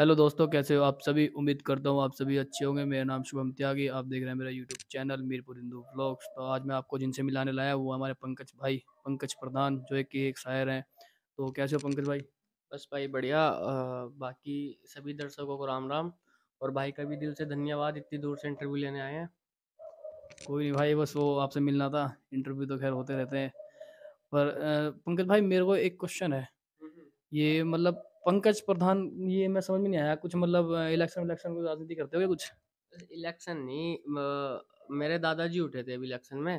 Hello दोस्तों कैसे हो आप सभी उम्मीद करता हूँ आप सभी अच्छे होंगे मेरा नाम शुभम त्यागी आप देख रहे हैं मेरा YouTube channel Mirpur Hindu blogs तो आज मैं आपको जिनसे मिलाने लाया वो हमारे पंकज भाई पंकज प्रधान जो एक एक शायर हैं तो कैसे हो पंकज भाई बस भाई बढ़िया बाकी सभी दर्शकों को राम राम और भाई का भी दिल से धन्यवाद इतनी दूर से इंटरव्यू लेने आए हैं कोई नहीं भाई बस वो आपसे मिलना था इंटरव्यू तो खैर होते रहते हैं पर पंकज भाई मेरे को एक क्वेश्चन है हम्म, हम्म। ये मतलब पंकज प्रधान ये मैं समझ में नहीं आया कुछ मतलब इलेक्शन इलेक्शन को राजनीति करते हुए कुछ इलेक्शन नहीं मेरे दादाजी उठे थे अभी इलेक्शन में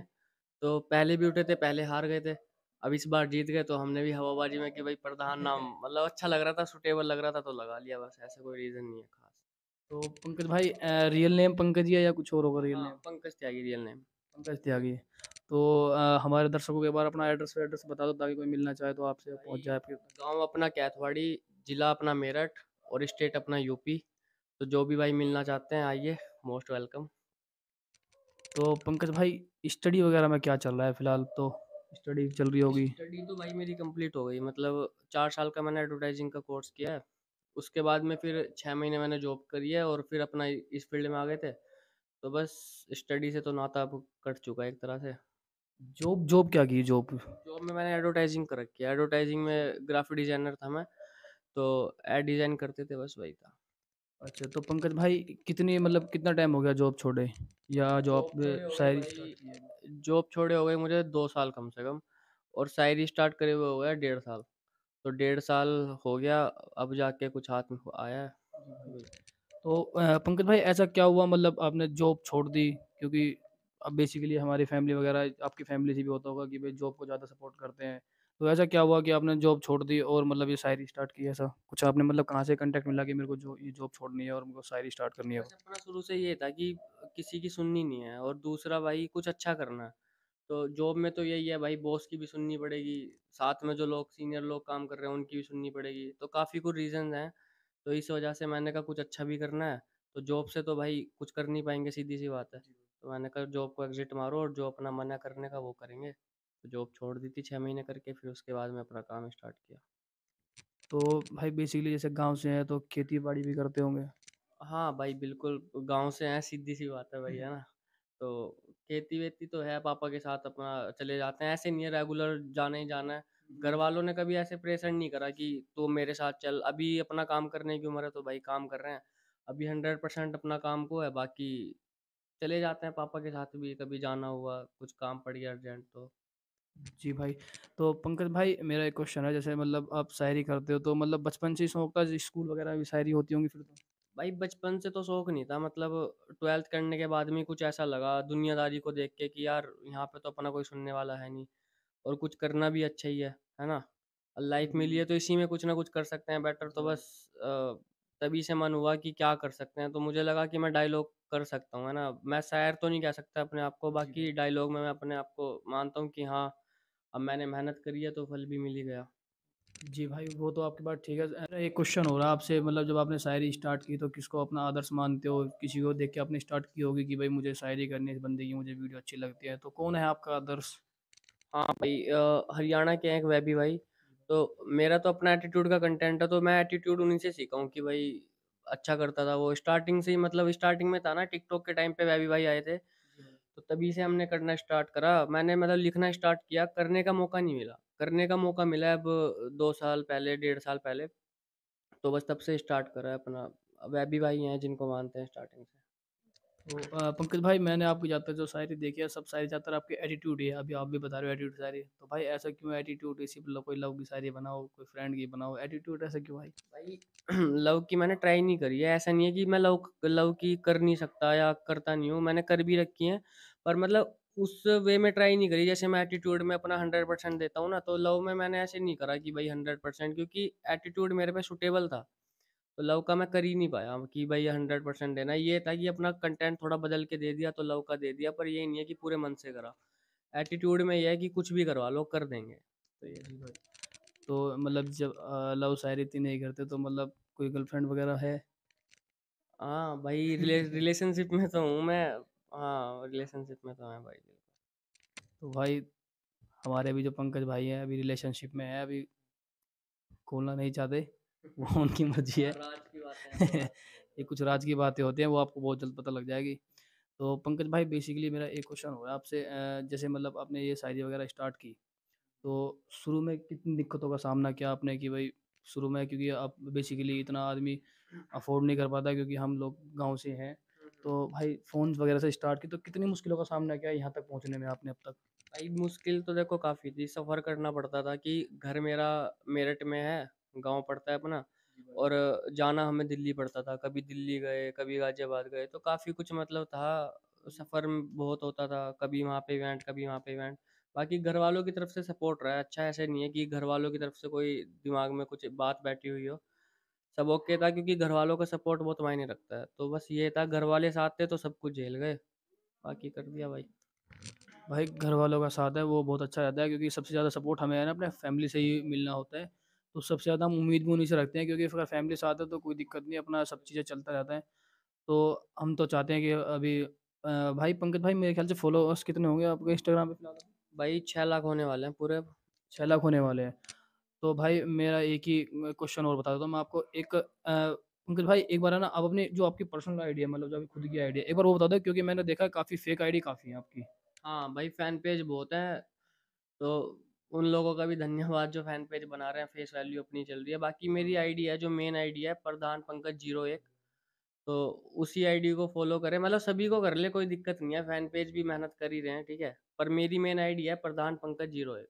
तो पहले भी उठे थे पहले हार गए थे अब इस बार जीत गए तो हमने भी हवाबाजी में कि भाई प्रधान नाम मतलब अच्छा लग रहा था सुटेबल लग रहा था तो लगा लिया बस ऐसा कोई रीजन नहीं है खास तो पंकज भाई रियल नेम पंकज या, या कुछ और होगा रियल नेम हाँ, पंकज त्यागी रियल नेम पंकज त्यागी तो आ, हमारे दर्शकों के बार अपना एड्रेस एड्रेस बता दो ताकि कोई मिलना चाहे तो आपसे पहुंच जाए आपके गांव अपना कैथवाड़ी ज़िला अपना मेरठ और स्टेट अपना यूपी तो जो भी भाई मिलना चाहते हैं आइए मोस्ट वेलकम तो पंकज भाई स्टडी वगैरह में क्या चल रहा है फिलहाल तो स्टडी चल रही होगी स्टडी तो भाई मेरी कंप्लीट हो गई मतलब चार साल का मैंने एडवर्टाइजिंग का कोर्स किया है उसके बाद में फिर छः महीने मैंने जॉब करी है और फिर अपना इस फील्ड में आ गए थे तो बस स्टडी से तो नाता अब कट चुका है एक तरह से जॉब जॉब क्या की जॉब जॉब में मैंने एडवर्टाइजिंग कर रखी है एडवर्टाइजिंग में ग्राफिक डिजाइनर था मैं तो ऐड डिज़ाइन करते थे बस वही था। अच्छा, तो पंकज भाई कितनी मतलब कितना टाइम हो गया जॉब छोड़े? या जॉब शायरी जॉब छोड़े हो गए मुझे दो साल कम से कम और शायरी स्टार्ट करे हुए हो गया डेढ़ साल। तो डेढ़ साल हो गया अब जाके कुछ हाथ में आया है। तो पंकज भाई ऐसा क्या हुआ मतलब आपने जॉब छोड़ दी? क्योंकि अब बेसिकली हमारी फैमिली वगैरह आपकी फैमिली से भी होता होगा कि भाई जॉब को ज़्यादा सपोर्ट करते हैं। तो ऐसा क्या हुआ कि आपने जॉब छोड़ दी और मतलब ये शायरी स्टार्ट की ऐसा? कुछ आपने मतलब कहाँ से कंटेक्ट मिला कि मेरे को जो ये जॉब छोड़नी है और मेरे को शायरी स्टार्ट करनी है अपना शुरू से ये था कि किसी की सुननी नहीं है और दूसरा भाई कुछ अच्छा करना है। तो जॉब में तो यही है भाई बॉस की भी सुननी पड़ेगी, साथ में जो लोग सीनियर लोग काम कर रहे हैं उनकी भी सुननी पड़ेगी। तो काफ़ी कुछ रीजन हैं, तो इस वजह से मैंने कहा कुछ अच्छा भी करना है, तो जॉब से तो भाई कुछ कर नहीं पाएंगे सीधी-सी बात है। तो मैंने कहा जॉब को एग्ज़िट मारो और जो अपना मना करने का वो करेंगे। तो जॉब छोड़ दी थी छः महीने करके फिर उसके बाद मैं अपना काम स्टार्ट किया तो भाई बेसिकली जैसे गांव से हैं तो खेती बाड़ी भी करते होंगे हाँ भाई बिल्कुल गांव से हैं सीधी सी बात है भाई है हम्म। ना तो खेती वेती तो है पापा के साथ अपना चले जाते हैं ऐसे नहीं है रेगुलर जाने ही जाना है हम्म। घर वालों ने कभी ऐसे प्रेशर नहीं करा कि तो मेरे साथ चल अभी अपना काम करने की उम्र है तो भाई काम कर रहे हैं अभी हंड्रेड परसेंट अपना काम को है बाकी चले जाते हैं पापा के साथ भी कभी जाना हुआ कुछ काम पड़ गया अर्जेंट तो जी भाई, तो पंकज भाई मेरा एक क्वेश्चन है जैसे मतलब आप शायरी करते हो तो मतलब बचपन से ही शौक था स्कूल वगैरह भी शायरी होती होंगी फिर तो? भाई बचपन से तो शौक नहीं था मतलब ट्वेल्थ करने के बाद में कुछ ऐसा लगा दुनियादारी को देख के कि यार यहाँ पे तो अपना कोई सुनने वाला है नहीं और कुछ करना भी अच्छा ही है, है ना? लाइफ मिली हम्म। है तो इसी में कुछ ना कुछ कर सकते हैं बेटर तो बस तभी से मन हुआ कि क्या कर सकते हैं तो मुझे लगा कि मैं डायलॉग कर सकता हूँ, है ना? मैं शायर तो नहीं कह सकता अपने आप को बाकी डायलॉग में मैं अपने आप को मानता हूँ कि हाँ अब मैंने मेहनत करी है तो फल भी मिल ही गया जी भाई वो तो आपकी बात ठीक है एक क्वेश्चन हो रहा है आपसे मतलब जब आपने शायरी स्टार्ट की तो किसको अपना आदर्श मानते हो किसी को देख के आपने स्टार्ट की होगी कि भाई मुझे शायरी करनी इस बंदे की मुझे वीडियो अच्छी लगती है तो कौन है आपका आदर्श हाँ भाई हरियाणा के हैं एक भी भाई तो मेरा तो अपना एटीट्यूड का कंटेंट है तो मैं एटीट्यूड उन्हीं से सीखा हूँ कि भाई अच्छा करता था वो स्टार्टिंग से ही मतलब स्टार्टिंग में था ना टिकटॉक के टाइम पे वैबी भाई आए थे तभी से हमने करना स्टार्ट करा मैंने मतलब लिखना स्टार्ट किया करने का मौका नहीं मिला करने का मौका मिला अब दो साल पहले डेढ़ साल पहले तो बस तब से स्टार्ट करा अपना वैबी भाई हैं जिनको मानते हैं स्टार्टिंग से तो पंकज भाई मैंने आपको ज़्यादातर जो शायरी देखी है सब शायरी ज़्यादातर आपके एटीट्यूड है अभी आप भी बता रहे हो एटीट्यूड शायरी तो भाई ऐसा क्यों एटीट्यूड इसी पर कोई लव की शायरी बनाओ कोई फ्रेंड की बनाओ एटीट्यूड ऐसा क्यों भाई भाई लव की मैंने ट्राई नहीं करी है ऐसा नहीं है कि मैं लव लव की कर नहीं सकता या करता नहीं हूँ मैंने कर भी रखी है पर मतलब उस वे में ट्राई नहीं करी जैसे मैं एटीट्यूड में अपना हंड्रेड परसेंट देता हूँ ना तो लव में मैंने ऐसे नहीं करा कि भाई हंड्रेड परसेंट क्योंकि एटीट्यूड मेरे पे सुटेबल था तो लव का मैं कर ही नहीं पाया कि भाई हंड्रेड परसेंट देना ये था कि अपना कंटेंट थोड़ा बदल के दे दिया तो लव का दे दिया पर ये नहीं है कि पूरे मन से करा एटीट्यूड में यह है कि कुछ भी करवा लो कर देंगे तो ये तो मतलब जब लव शायरी इतनी नहीं करते तो मतलब कोई गर्लफ्रेंड वगैरह है हाँ भाई रिले रिलेशनशिप में तो हूँ मैं हाँ रिलेशनशिप में तो है भाई तो भाई हमारे भी जो पंकज भाई हैं अभी रिलेशनशिप में है अभी खोलना नहीं चाहते वो उनकी मर्जी है हाँ, ये कुछ राज की बातें होती हैं वो आपको बहुत जल्द पता लग जाएगी तो पंकज भाई बेसिकली मेरा एक क्वेश्चन हो रहा है आपसे जैसे मतलब आपने ये शायरी वगैरह स्टार्ट की तो शुरू में कितनी दिक्कतों का सामना किया आपने कि भाई शुरू में क्योंकि आप बेसिकली इतना आदमी अफोर्ड नहीं कर पाता क्योंकि हम लोग गांव से हैं तो भाई फ़ोन वगैरह से स्टार्ट की तो कितनी मुश्किलों का सामना किया यहाँ तक पहुँचने में आपने अब तक भाई मुश्किल तो देखो काफ़ी थी सफ़र करना पड़ता था कि घर मेरा मेरठ में है गाँव पड़ता है अपना और जाना हमें दिल्ली पड़ता था कभी दिल्ली गए कभी गाजियाबाद गए तो काफ़ी कुछ मतलब था सफ़र बहुत होता था कभी वहाँ पे इवेंट कभी वहाँ पे इवेंट बाकी घर वालों की तरफ से सपोर्ट रहा है अच्छा ऐसे नहीं है कि घर वालों की तरफ से कोई दिमाग में कुछ बात बैठी हुई हो सब ओके था क्योंकि घर वालों का सपोर्ट बहुत मायने रखता है तो बस ये था घर वाले साथ थे तो सब कुछ झेल गए बाकी कर दिया भाई भाई घर वालों का साथ है वो बहुत अच्छा रहता है क्योंकि सबसे ज़्यादा सपोर्ट हमें है ना अपने फैमिली से ही मिलना होता है तो सबसे ज़्यादा हम उम्मीद भी उन्हीं से रखते हैं क्योंकि अगर फैमिली साथ है तो कोई दिक्कत नहीं अपना सब चीज़ें चलता रहता है तो हम तो चाहते हैं कि अभी भाई पंकज भाई मेरे ख्याल से फॉलोअर्स कितने होंगे आपके इंस्टाग्राम पे फिलहाल भाई छः लाख होने वाले हैं पूरे छः लाख होने वाले हैं तो भाई मेरा एक ही क्वेश्चन और बता देता हूँ मैं आपको एक पंकज भाई एक बार है ना आप अपने जो आपकी पर्सनल आइडिया मतलब जो आपकी खुद की आइडिया एक बार वो बता दो क्योंकि मैंने देखा है काफ़ी फेक आईडी काफ़ी है आपकी हाँ भाई फैन पेज बहुत है तो उन लोगों का भी धन्यवाद जो फैन पेज बना रहे हैं फेस वैल्यू अपनी चल रही है बाकी मेरी आईडी है जो मेन आईडी है प्रधान पंकज जीरो एक तो उसी आईडी को फॉलो करें मतलब सभी को कर ले कोई दिक्कत नहीं है फैन पेज भी मेहनत कर ही रहे हैं ठीक है पर मेरी मेन आईडी है प्रधान पंकज जीरो एक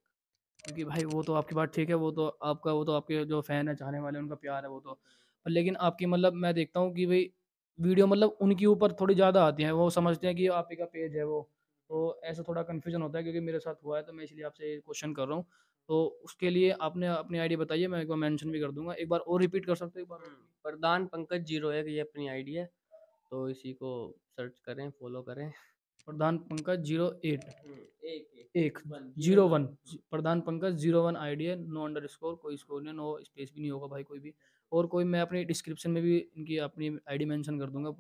क्योंकि भाई वो तो आपकी बात ठीक है वो तो आपका वो तो आपके जो फ़ैन है चाहने वाले उनका प्यार है वो तो लेकिन आपकी मतलब मैं देखता हूँ कि भाई वीडियो मतलब उनके ऊपर थोड़ी ज़्यादा आती है वो समझते हैं कि आप ही का पेज है वो तो ऐसा थोड़ा कन्फ्यूजन होता है क्योंकि मेरे साथ हुआ है तो मैं इसलिए आपसे क्वेश्चन कर रहा हूँ तो उसके लिए आपने अपनी आईडी बताइए मैं एक बार मेंशन भी कर दूंगा एक बार और रिपीट कर सकते हो एक बार हम्म, प्रधान पंकज जीरो कि ये अपनी आईडी है तो इसी को सर्च करें फॉलो करें Pradhan Pankaj zero eight hmm, एक zero one Pradhan Pankaj zero one I D है नो अंडर स्कोर कोई स्कोर नहीं नो स्पेस भी नहीं होगा भाई कोई भी और कोई मैं अपनी डिस्क्रिप्शन में भी इनकी अपनी आई डी मैंशन कर दूंगा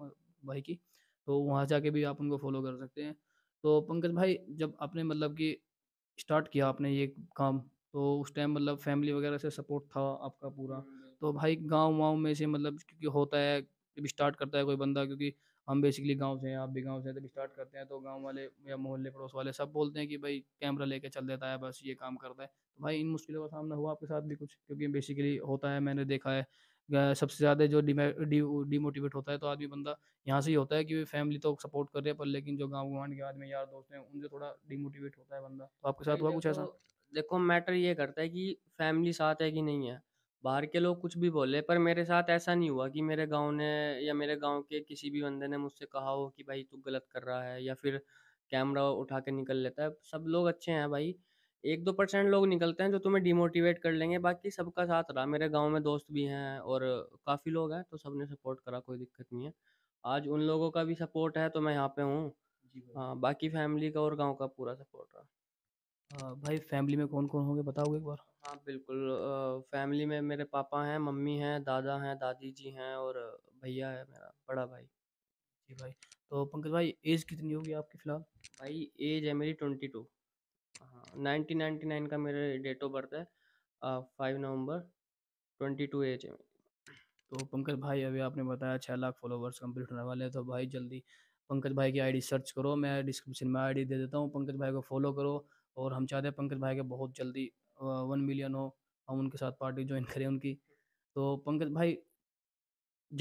भाई की तो वहाँ जाके भी आप उनको फॉलो कर सकते हैं तो पंकज भाई जब आपने मतलब कि स्टार्ट किया आपने ये काम तो उस टाइम मतलब फैमिली वगैरह से सपोर्ट था आपका पूरा हम्म, तो भाई गांव वाँव में से मतलब क्योंकि होता है जब स्टार्ट करता है कोई बंदा क्योंकि हम बेसिकली गांव से हैं आप भी गांव से हैं जब स्टार्ट करते हैं तो गांव वाले या मोहल्ले पड़ोस वाले सब बोलते हैं कि भाई कैमरा लेके चल देता है बस ये काम करता है तो भाई इन मुश्किलों का सामना हुआ आपके साथ भी कुछ क्योंकि बेसिकली होता है मैंने देखा है सबसे ज़्यादा जो डिमोटिवेट होता है तो आदमी बंदा यहाँ से ही होता है कि फैमिली तो सपोर्ट कर रहे हैं पर लेकिन जो गाँव गुआंढ के आदमी यार दोस्त हैं उनसे थोड़ा डिमोटिवेट होता है बंदा तो आपके साथ हुआ कुछ ऐसा देखो मैटर ये करता है कि फैमिली साथ है कि नहीं है बाहर के लोग कुछ भी बोले पर मेरे साथ ऐसा नहीं हुआ कि मेरे गाँव ने या मेरे गाँव के किसी भी बंदे ने मुझसे कहा हो कि भाई तू गलत कर रहा है या फिर कैमरा उठा के निकल लेता है सब लोग अच्छे हैं भाई एक दो परसेंट लोग निकलते हैं जो तुम्हें डिमोटिवेट कर लेंगे बाकी सबका साथ रहा मेरे गाँव में दोस्त भी हैं और काफ़ी लोग हैं तो सब ने सपोर्ट करा कोई दिक्कत नहीं है। आज उन लोगों का भी सपोर्ट है तो मैं यहाँ पे हूँ। हाँ, बाकी फैमिली का और गाँव का पूरा सपोर्ट रहा। भाई फैमिली में कौन-कौन होंगे बताओगे एक बार? हाँ बिल्कुल फैमिली में मेरे पापा हैं, मम्मी हैं, दादा हैं, दादी जी हैं और भैया है मेरा बड़ा भाई। जी भाई। तो पंकज भाई एज कितनी होगी आपकी फिलहाल? भाई एज है मेरी ट्वेंटी टू हाँ, नाइनटीन नाइन का मेरे डेट ऑफ बर्थ है five November twenty two age है मेरी। तो पंकज भाई अभी आपने बताया छः लाख फॉलोवर्स कंप्लीट होने वाले हैं तो भाई जल्दी पंकज भाई की आईडी सर्च करो मैं डिस्क्रिप्शन में आईडी दे देता हूँ। पंकज भाई को फॉलो करो और हम चाहते हैं पंकज भाई के बहुत जल्दी वन मिलियन हो हम उनके साथ पार्टी ज्वाइन करें उनकी तो पंकज भाई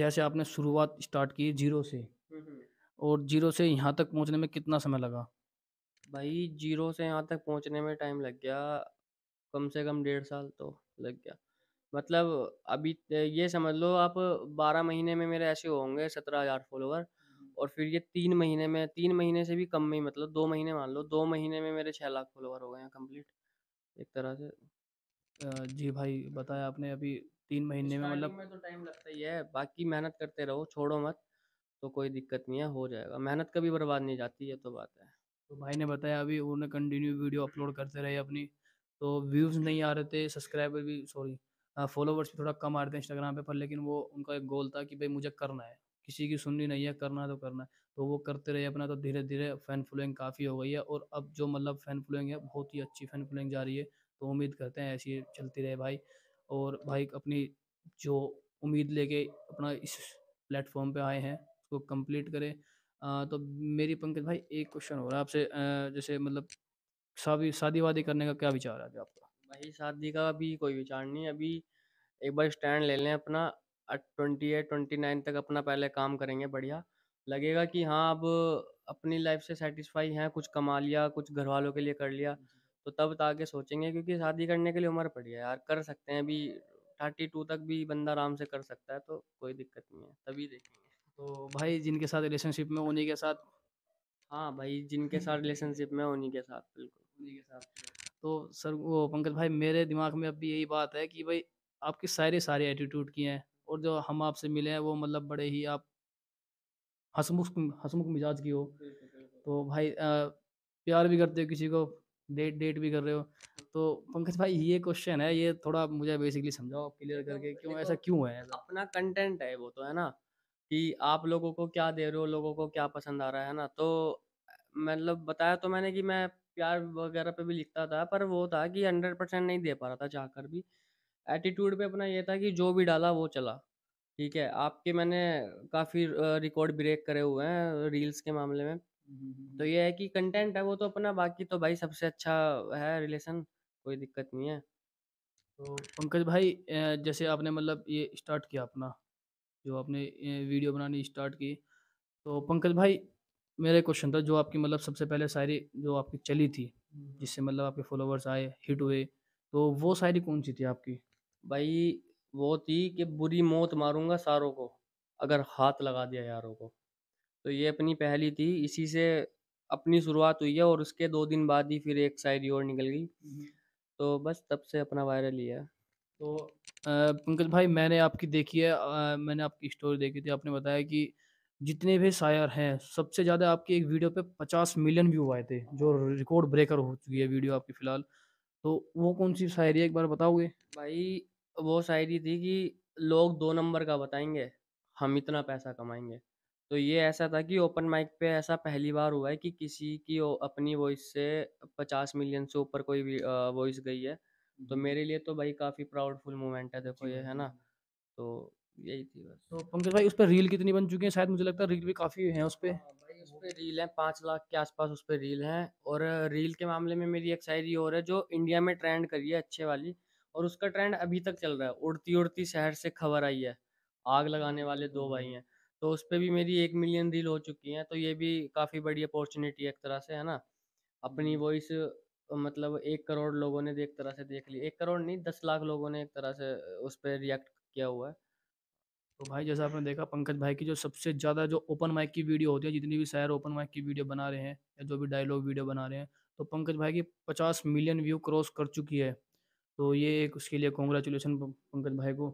जैसे आपने शुरुआत स्टार्ट की जीरो से और जीरो से यहाँ तक पहुँचने में कितना समय लगा भाई जीरो से यहाँ तक पहुँचने में टाइम लग गया कम से कम डेढ़ साल तो लग गया मतलब अभी ये समझ लो आप बारह महीने में मेरे ऐसे होंगे सत्रह हजार फॉलोवर और फिर ये तीन महीने में तीन महीने से भी कम में मतलब दो महीने मान लो दो महीने में मेरे छः लाख फॉलोवर हो गए हैं कंप्लीट एक तरह से जी भाई बताया आपने अभी तीन महीने में मतलब में तो टाइम लगता ही है बाकी मेहनत करते रहो छोड़ो मत तो कोई दिक्कत नहीं है हो जाएगा मेहनत कभी बर्बाद नहीं जाती ये तो बात है तो भाई ने बताया अभी उन्होंने कंटिन्यू वीडियो अपलोड करते रहे अपनी तो व्यूज़ नहीं आ रहे थे सब्सक्राइबर भी सॉरी फॉलोवर्स भी थोड़ा कम आ रहे थे इंस्टाग्राम पर लेकिन वो उनका एक गोल था कि भाई मुझे करना है किसी की सुननी नहीं है करना तो करना है तो वो करते रहे अपना तो धीरे धीरे फ़ैन फॉलोइंग काफ़ी हो गई है और अब जो मतलब फ़ैन फॉलोइंग है बहुत ही अच्छी फ़ैन फॉलोइंग जा रही है तो उम्मीद करते हैं ऐसी चलती रहे भाई और भाई अपनी जो उम्मीद लेके अपना इस प्लेटफॉर्म पे आए हैं उसको कंप्लीट करें आ, तो मेरी पंकज भाई एक क्वेश्चन हो रहा है आपसे जैसे मतलब शादी शादी वादी करने का क्या विचार है आपका भाई शादी का अभी कोई विचार नहीं अभी एक बार स्टैंड ले लें अपना ट्वेंटी एट ट्वेंटी नाइन तक अपना पहले काम करेंगे बढ़िया लगेगा कि हाँ अब अपनी लाइफ से सेटिस्फाई हैं कुछ कमा लिया कुछ घर वालों के लिए कर लिया तो तब आगे सोचेंगे क्योंकि शादी करने के लिए उम्र पड़ी है यार कर सकते हैं अभी थर्टी टू तक भी बंदा आराम से कर सकता है तो कोई दिक्कत नहीं है तभी देखेंगे तो भाई जिनके साथ रिलेशनशिप में उन्हीं के साथ हाँ भाई जिनके साथ रिलेशनशिप में उन्हीं के साथ बिल्कुल उन्हीं के साथ तो सर वो पंकज भाई मेरे दिमाग में अब भी यही बात है कि भाई आपकी सारी सारी एटीट्यूड की हैं और जो हम आपसे मिले हैं वो मतलब बड़े ही आप हसमुख हसमुख मिजाज की हो तो भाई आ, प्यार भी करते हो किसी को डेट डेट भी कर रहे हो तो पंकज भाई ये क्वेश्चन है ये थोड़ा मुझे बेसिकली समझाओ क्लियर करके क्यों ऐसा क्यों है अपना कंटेंट है वो तो है ना कि आप लोगों को क्या दे रहे हो लोगों को क्या पसंद आ रहा है ना तो मतलब बताया तो मैंने कि मैं प्यार वगैरह पे भी लिखता था पर वो था कि हंड्रेड परसेंट नहीं दे पा रहा था जाकर भी एटीट्यूड पे अपना ये था कि जो भी डाला वो चला ठीक है आपके मैंने काफ़ी रिकॉर्ड ब्रेक करे हुए हैं रील्स के मामले में तो ये है कि कंटेंट है वो तो अपना बाकी तो भाई सबसे अच्छा है रिलेशन कोई दिक्कत नहीं है तो पंकज भाई जैसे आपने मतलब ये स्टार्ट किया अपना जो आपने वीडियो बनानी स्टार्ट की तो पंकज भाई मेरा क्वेश्चन था जो आपकी मतलब सबसे पहले शायरी जो आपकी चली थी जिससे मतलब आपके फॉलोवर्स आए हिट हुए तो वो शायरी कौन सी थी आपकी भाई वो थी कि बुरी मौत मारूंगा सारों को अगर हाथ लगा दिया यारों को तो ये अपनी पहली थी इसी से अपनी शुरुआत हुई है और उसके दो दिन बाद ही फिर एक शायरी और निकल गई तो बस तब से अपना वायरल ही है तो पंकज भाई मैंने आपकी देखी है आ, मैंने आपकी स्टोरी देखी थी आपने बताया कि जितने भी शायर हैं सबसे ज़्यादा आपकी एक वीडियो पे पचास मिलियन व्यू आए थे जो रिकॉर्ड ब्रेकर हो चुकी है वीडियो आपकी फ़िलहाल तो वो कौन-सी शायरी एक बार बताओगे? भाई वो शायरी थी कि लोग दो नंबर का बताएंगे हम इतना पैसा कमाएँगे। तो ये ऐसा था कि ओपन माइक पे ऐसा पहली बार हुआ है कि किसी की अपनी वॉइस से पचास मिलियन से ऊपर कोई भी वॉइस गई है। तो मेरे लिए तो भाई काफ़ी प्राउडफुल मोमेंट है देखो ये, है ना? तो यही थी बस। तो पंकज भाई उस पर रील कितनी बन चुकी है? शायद मुझे लगता है रील भी काफ़ी है उस पर उस पर रील है पाँच लाख के आसपास उस पर रील है और रील के मामले में मेरी एक शायरी और है जो इंडिया में ट्रेंड करी है अच्छे वाली और उसका ट्रेंड अभी तक चल रहा है उड़ती उड़ती शहर से खबर आई है आग लगाने वाले दो हम्म, भाई हम्म। हैं तो उस पर भी मेरी एक मिलियन रील हो चुकी हैं तो ये भी काफ़ी बड़ी अपॉर्चुनिटी है एक तरह से है ना अपनी हम्म। वॉइस मतलब एक करोड़ लोगों ने एक तरह से देख ली एक करोड़ नहीं दस लाख लोगों ने एक तरह से उस पर रिएक्ट किया हुआ है तो भाई जैसा आपने देखा पंकज भाई की जो सबसे ज़्यादा जो ओपन माइक की वीडियो होती है जितनी भी शायर ओपन माइक की वीडियो बना रहे हैं या जो भी डायलॉग वीडियो बना रहे हैं तो पंकज भाई की पचास मिलियन व्यू क्रॉस कर चुकी है तो ये एक उसके लिए कॉन्ग्रेचुलेसन पंकज भाई को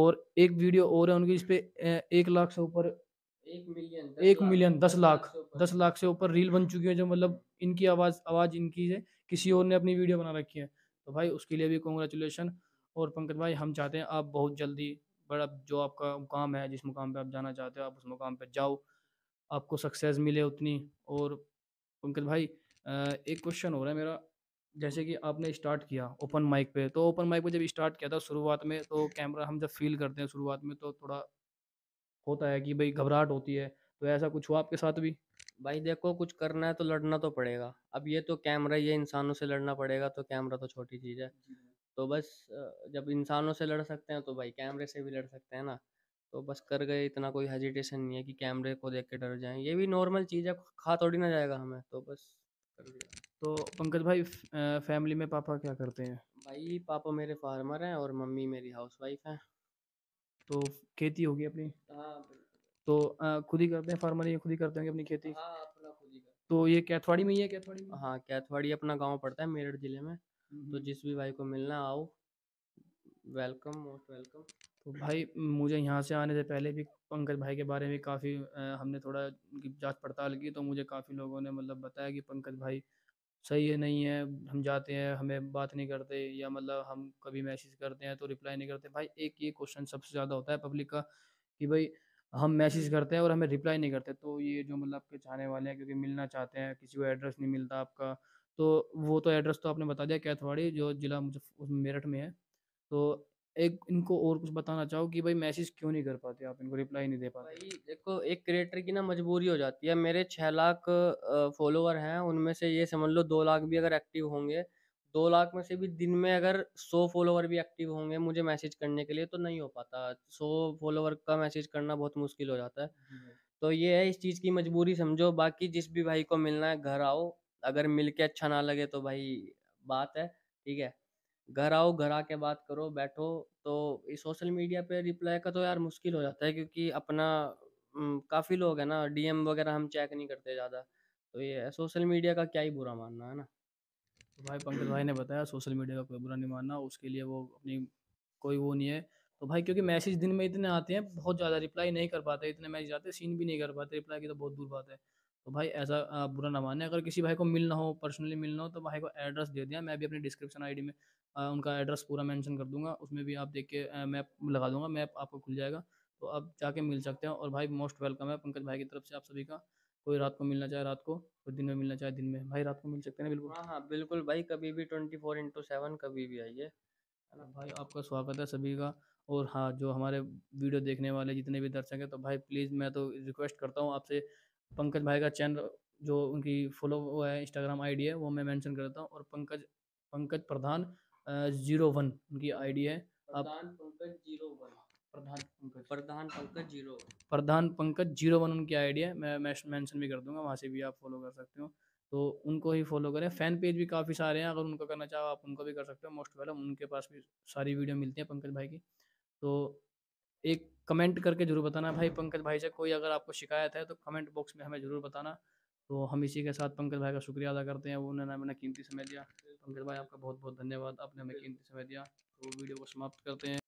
और एक वीडियो और है उनकी इस पर एक लाख से ऊपर एक मिलियन एक मिलियन दस लाख दस लाख से ऊपर रील बन चुकी है जो मतलब इनकी आवाज़ आवाज़ इनकी है किसी और ने अपनी वीडियो बना रखी है तो भाई उसके लिए भी कॉन्ग्रेचुलेसन और पंकज भाई हम चाहते हैं आप बहुत जल्दी अब जो आपका मुकाम है जिस मुकाम पे आप जाना चाहते हो आप उस मुकाम पे जाओ आपको सक्सेस मिले उतनी और पंकज भाई एक क्वेश्चन हो रहा है मेरा जैसे कि आपने स्टार्ट किया ओपन माइक पे तो ओपन माइक पे जब स्टार्ट किया था शुरुआत में तो कैमरा हम जब फील करते हैं शुरुआत में तो थोड़ा होता है कि भाई घबराहट होती है तो ऐसा कुछ हुआ आपके साथ भी भाई देखो कुछ करना है तो लड़ना तो पड़ेगा अब ये तो कैमरा ये इंसानों से लड़ना पड़ेगा तो कैमरा तो छोटी चीज़ है तो बस जब इंसानों से लड़ सकते हैं तो भाई कैमरे से भी लड़ सकते हैं ना तो बस कर गए इतना कोई हेजिटेशन नहीं है कि कैमरे को देख के डर जाएं ये भी नॉर्मल चीज़ है खा थोड़ी ना जाएगा हमें तो बस कर दिया तो पंकज भाई फैमिली में पापा क्या करते हैं भाई पापा मेरे फार्मर हैं और मम्मी मेरी हाउस वाइफ हैं तो खेती होगी अपनी हाँ तो खुद ही करते हैं फार्मर ये खुद ही करते हैं अपनी खेती हाँ अपना खुद ही तो ये कैथवाड़ी में ही है कैथवाड़ी में हाँ कैथवाड़ी अपना गाँव पड़ता है मेरठ जिले में तो हम्म। जिस भी भाई को मिलना आओ वेलकम मोस्ट वेलकम तो भाई मुझे यहाँ से आने से पहले भी पंकज भाई के बारे में काफ़ी हमने थोड़ा उनकी जाँच पड़ताल की तो मुझे काफ़ी लोगों ने मतलब बताया कि पंकज भाई सही है नहीं है हम जाते हैं हमें बात नहीं करते या मतलब हम कभी मैसेज करते हैं तो रिप्लाई नहीं करते भाई एक ये क्वेश्चन सबसे ज़्यादा होता है पब्लिक का कि भाई हम मैसेज हम्म। करते हैं और हमें रिप्लाई नहीं करते तो ये जो मतलब आपके चाहने वाले हैं क्योंकि मिलना चाहते हैं किसी को एड्रेस नहीं मिलता आपका तो वो तो एड्रेस तो आपने बता दिया कैथवाड़ी जो जिला मुजफ्फर मेरठ में है तो एक इनको और कुछ बताना चाहो कि भाई मैसेज क्यों नहीं कर पाते आप इनको रिप्लाई नहीं दे पाते भाई देखो एक क्रिएटर की ना मजबूरी हो जाती है मेरे छः लाख फॉलोवर हैं उनमें से ये समझ लो दो लाख भी अगर एक्टिव होंगे दो लाख में से भी दिन में अगर सौ फॉलोवर भी एक्टिव होंगे मुझे मैसेज करने के लिए तो नहीं हो पाता सौ फॉलोवर का मैसेज करना बहुत मुश्किल हो जाता है तो ये है इस चीज़ की मजबूरी समझो बाकी जिस भी भाई को मिलना है घर आओ अगर मिल के अच्छा ना लगे तो भाई बात है ठीक है घर आओ घर आके बात करो बैठो तो इस सोशल मीडिया पे रिप्लाई का तो यार मुश्किल हो जाता है क्योंकि अपना काफ़ी लोग हैं ना डीएम वगैरह हम चेक नहीं करते ज़्यादा तो ये सोशल मीडिया का क्या ही बुरा मानना है ना तो भाई पंकज भाई ने बताया सोशल मीडिया का कोई बुरा नहीं मानना उसके लिए वो अपनी कोई वो नहीं है तो भाई क्योंकि मैसेज दिन में इतने आते हैं बहुत ज़्यादा रिप्लाई नहीं कर पाते इतने मैसेज आते सीन भी नहीं कर पाते रिप्लाई की तो बहुत दूर बात है तो भाई ऐसा बुरा ना माने अगर किसी भाई को मिलना हो पर्सनली मिलना हो तो भाई को एड्रेस दे दिया मैं भी अपनी डिस्क्रिप्शन आईडी में आ, उनका एड्रेस पूरा मेंशन कर दूंगा उसमें भी आप देख के मैप लगा दूंगा मैप आपको खुल जाएगा तो आप जाके मिल सकते हैं और भाई मोस्ट वेलकम है पंकज भाई की तरफ से आप सभी का कोई रात को मिलना चाहे रात को कोई दिन में मिलना चाहे दिन में भाई रात को मिल सकते हैं बिल्कुल हाँ हाँ बिल्कुल भाई कभी भी ट्वेंटी फोर इंटू सेवन कभी भी आइए तो भाई आपका स्वागत है सभी का और हाँ जो हमारे वीडियो देखने वाले जितने भी दर्शक हैं तो भाई प्लीज़ मैं तो रिक्वेस्ट करता हूँ आपसे पंकज भाई का चैनल जो उनकी फॉलो वो है इंस्टाग्राम आईडी है वो मैं मेंशन करता हूँ और पंकज पंकज प्रधान जीरो वन उनकी आईडी है Pradhan Pankaj zero one Pradhan Pankaj Pradhan Pankaj zero Pradhan Pankaj zero one उनकी आईडी है मैं मेंशन भी कर दूंगा वहाँ से भी आप फॉलो कर सकते हो तो उनको ही फॉलो करें फैन पेज भी काफ़ी सारे हैं अगर उनको करना चाहो आप उनको भी कर सकते हो मोस्ट वेलकम उनके पास भी सारी वीडियो मिलती है पंकज भाई की तो एक कमेंट करके जरूर बताना भाई पंकज भाई से कोई अगर आपको शिकायत है तो कमेंट बॉक्स में हमें ज़रूर बताना तो हम इसी के साथ पंकज भाई का शुक्रिया अदा करते हैं उन्होंने हमें कीमती समय दिया पंकज भाई आपका बहुत बहुत धन्यवाद आपने हमें कीमती समय दिया तो वीडियो को समाप्त करते हैं